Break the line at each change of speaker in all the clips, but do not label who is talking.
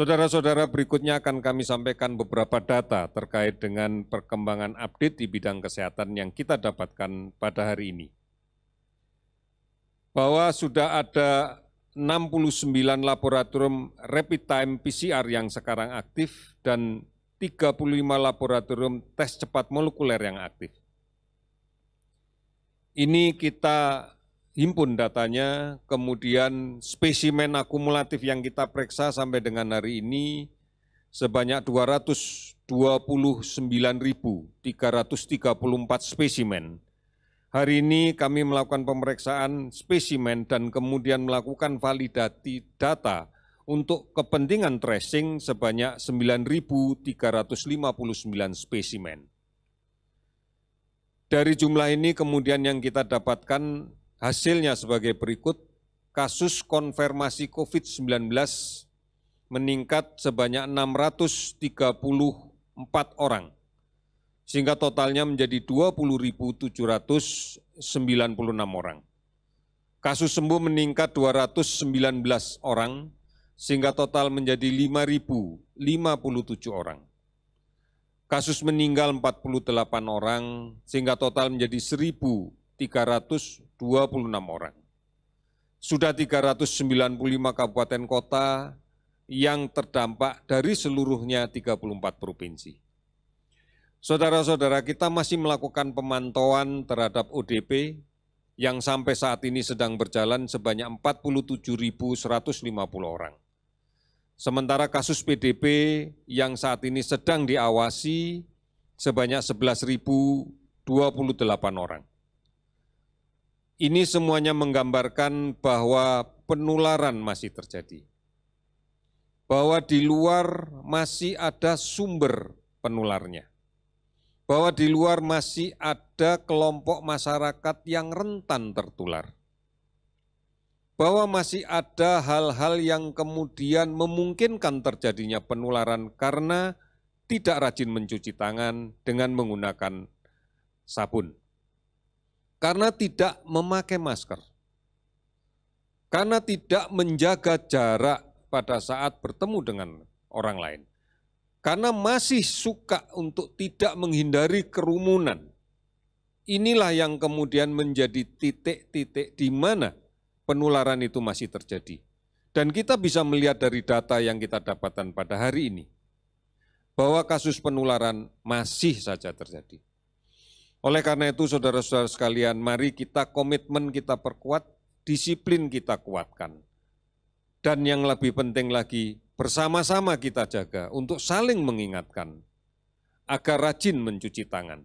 Saudara-saudara, berikutnya akan kami sampaikan beberapa data terkait dengan perkembangan update di bidang kesehatan yang kita dapatkan pada hari ini. Bahwa sudah ada 69 laboratorium rapid time PCR yang sekarang aktif dan 35 laboratorium tes cepat molekuler yang aktif. Ini kita himpun datanya, kemudian spesimen akumulatif yang kita periksa sampai dengan hari ini sebanyak 229.334 spesimen. Hari ini kami melakukan pemeriksaan spesimen dan kemudian melakukan validasi data untuk kepentingan tracing sebanyak 9.359 spesimen. Dari jumlah ini kemudian yang kita dapatkan Hasilnya sebagai berikut, kasus konfirmasi COVID-19 meningkat sebanyak 634 orang, sehingga totalnya menjadi 20.796 orang. Kasus sembuh meningkat 219 orang, sehingga total menjadi 5.057 orang. Kasus meninggal 48 orang, sehingga total menjadi 1.000 326 orang. Sudah 395 kabupaten kota yang terdampak dari seluruhnya 34 provinsi. Saudara-saudara kita masih melakukan pemantauan terhadap ODP yang sampai saat ini sedang berjalan sebanyak 47.150 orang. Sementara kasus PDP yang saat ini sedang diawasi sebanyak 11.028 orang. Ini semuanya menggambarkan bahwa penularan masih terjadi. Bahwa di luar masih ada sumber penularnya. Bahwa di luar masih ada kelompok masyarakat yang rentan tertular. Bahwa masih ada hal-hal yang kemudian memungkinkan terjadinya penularan karena tidak rajin mencuci tangan dengan menggunakan sabun karena tidak memakai masker, karena tidak menjaga jarak pada saat bertemu dengan orang lain, karena masih suka untuk tidak menghindari kerumunan. Inilah yang kemudian menjadi titik-titik di mana penularan itu masih terjadi. Dan kita bisa melihat dari data yang kita dapatkan pada hari ini, bahwa kasus penularan masih saja terjadi. Oleh karena itu saudara-saudara sekalian, mari kita komitmen kita perkuat, disiplin kita kuatkan. Dan yang lebih penting lagi, bersama-sama kita jaga untuk saling mengingatkan agar rajin mencuci tangan,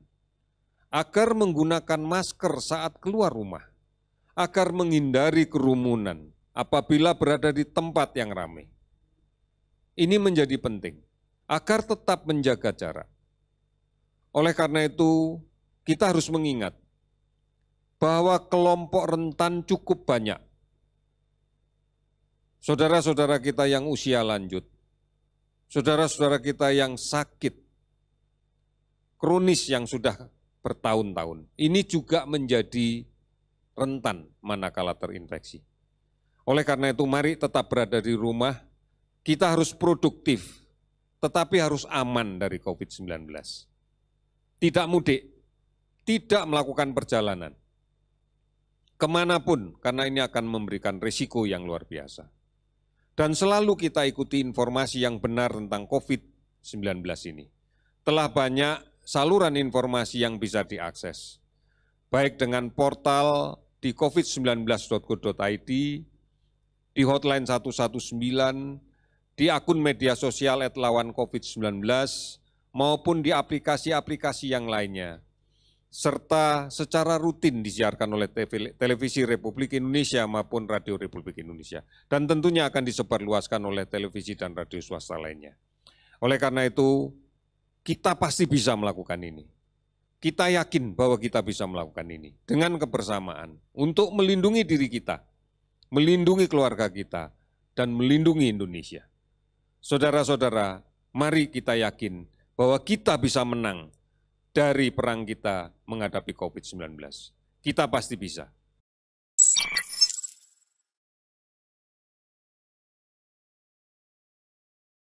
agar menggunakan masker saat keluar rumah, agar menghindari kerumunan apabila berada di tempat yang ramai. Ini menjadi penting agar tetap menjaga jarak. Oleh karena itu, kita harus mengingat bahwa kelompok rentan cukup banyak. Saudara-saudara kita yang usia lanjut, saudara-saudara kita yang sakit, kronis yang sudah bertahun-tahun. Ini juga menjadi rentan manakala terinfeksi. Oleh karena itu mari tetap berada di rumah, kita harus produktif, tetapi harus aman dari COVID-19. Tidak mudik, tidak melakukan perjalanan kemanapun, karena ini akan memberikan risiko yang luar biasa. Dan selalu kita ikuti informasi yang benar tentang COVID-19 ini. Telah banyak saluran informasi yang bisa diakses, baik dengan portal di covid19.go.id, di hotline 119, di akun media sosial at lawan covid-19, maupun di aplikasi-aplikasi yang lainnya serta secara rutin disiarkan oleh Televisi Republik Indonesia maupun Radio Republik Indonesia. Dan tentunya akan disebarluaskan oleh televisi dan radio swasta lainnya. Oleh karena itu, kita pasti bisa melakukan ini. Kita yakin bahwa kita bisa melakukan ini dengan kebersamaan untuk melindungi diri kita, melindungi keluarga kita, dan melindungi Indonesia. Saudara-saudara, mari kita yakin bahwa kita bisa menang dari perang kita menghadapi COVID-19. Kita pasti bisa.